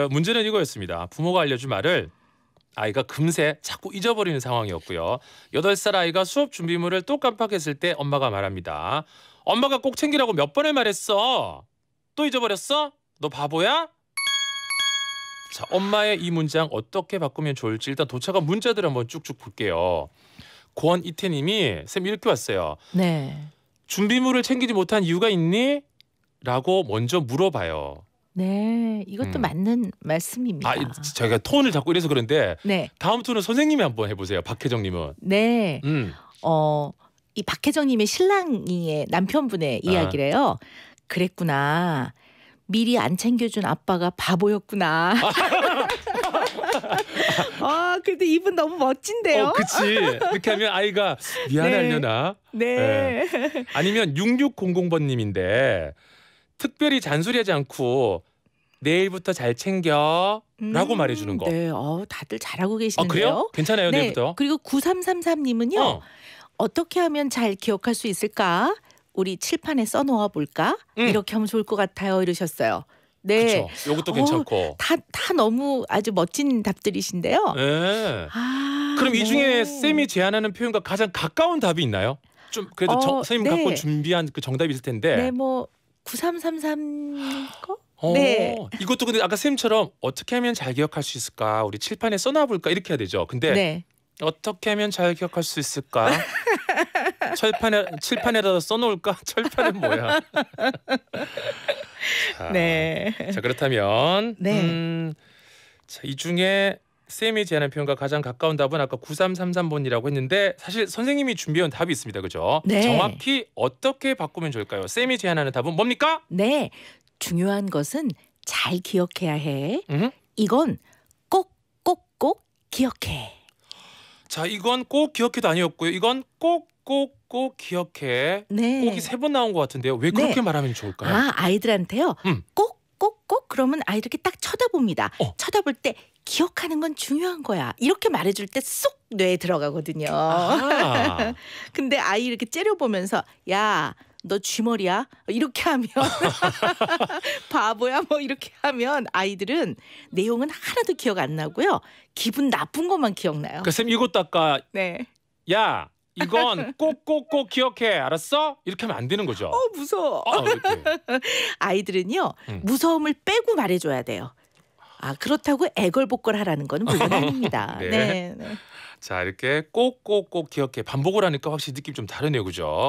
어, 문제는 이거였습니다. 부모가 알려준 말을 아이가 금세 자꾸 잊어버리는 상황이었고요. 여덟 살 아이가 수업 준비물을 또 깜빡했을 때 엄마가 말합니다. 엄마가 꼭 챙기라고 몇 번을 말했어. 또 잊어버렸어? 너 바보야? 자, 엄마의 이 문장 어떻게 바꾸면 좋을지 일단 도착한 문자들 한번 쭉쭉 볼게요. 권이태 님이 쌤 이렇게 왔어요. 네. 준비물을 챙기지 못한 이유가 있니? 라고 먼저 물어봐요. 네, 이것도 음. 맞는 말씀입니다. 아, 제가 톤을 잡고 이래서 그런데 네. 다음 톤은 선생님이 한번 해보세요. 박혜정님은. 네. 음. 어, 이 박혜정님의 신랑이의 남편분의 아. 이야기래요. 아. 그랬구나. 미리 안 챙겨준 아빠가 바보였구나. 아, 근데 이분 너무 멋진데요. 어, 그치. 이렇게 하면 아이가 미안하려나. 네. 네. 네. 아니면 6600번님인데 특별히 잔소리하지 않고 내일부터 잘 챙겨라고 음. 말해주는 거. 네, 어, 다들 잘하고 계시는요 아, 그래요? 괜찮아요, 네. 내일부터. 그리고 9333님은요. 어. 어떻게 하면 잘 기억할 수 있을까? 우리 칠판에 써놓아 볼까? 음. 이렇게 하면 좋을 것 같아요. 이러셨어요. 네, 이것도 괜찮고 다다 다 너무 아주 멋진 답들이신데요. 네. 아, 그럼 네. 이 중에 쌤이 제안하는 표현과 가장 가까운 답이 있나요? 좀 그래도 어, 정, 선생님 네. 갖고 준비한 그 정답이 있을 텐데. 네, 뭐9333 거? 어, 네. 이것도 근데 아까 쌤처럼 어떻게 하면 잘 기억할 수 있을까? 우리 칠판에 써놔볼까? 이렇게 해야 되죠. 근데 네. 어떻게 하면 잘 기억할 수 있을까? 철판에 칠판에다 써놓을까? 철판은 뭐야? 네. 자, 네. 자 그렇다면 네. 음, 자이 중에 쌤이 제안한 표현과 가장 가까운 답은 아까 9333번이라고 했는데 사실 선생님이 준비한 답이 있습니다. 그죠? 네. 정확히 어떻게 바꾸면 좋을까요? 쌤이 제안하는 답은 뭡니까? 네. 중요한 것은 잘 기억해야 해. 음? 이건 꼭 꼭 꼭 기억해. 자, 이건 꼭 기억해도 아니었고요. 이건 꼭 꼭 꼭 기억해. 네. 꼭이 세 번 나온 것 같은데요. 왜 그렇게 네. 말하면 좋을까요? 아 아이들한테요. 음. 꼭꼭 꼭 그러면 아이들이 딱 쳐다봅니다. 어. 쳐다볼 때 기억하는 건 중요한 거야. 이렇게 말해줄 때 쏙 뇌에 들어가거든요. 아. 근데 아이 이렇게 째려보면서 야. 너 쥐머리야? 이렇게 하면 바보야 뭐 이렇게 하면 아이들은 내용은 하나도 기억 안 나고요. 기분 나쁜 것만 기억나요. 그쌤 그러니까 이것도 아까 네. 야 이건 꼭꼭꼭 기억해 알았어? 이렇게 하면 안 되는 거죠. 어 무서워. 어, 아이들은요 음. 무서움을 빼고 말해줘야 돼요. 아 그렇다고 애걸복걸하라는 거는 물론 아닙니다. 네. 네. 네. 자 이렇게 꼭꼭꼭 기억해 반복을 하니까 확실히 느낌 좀 다르네요, 그죠?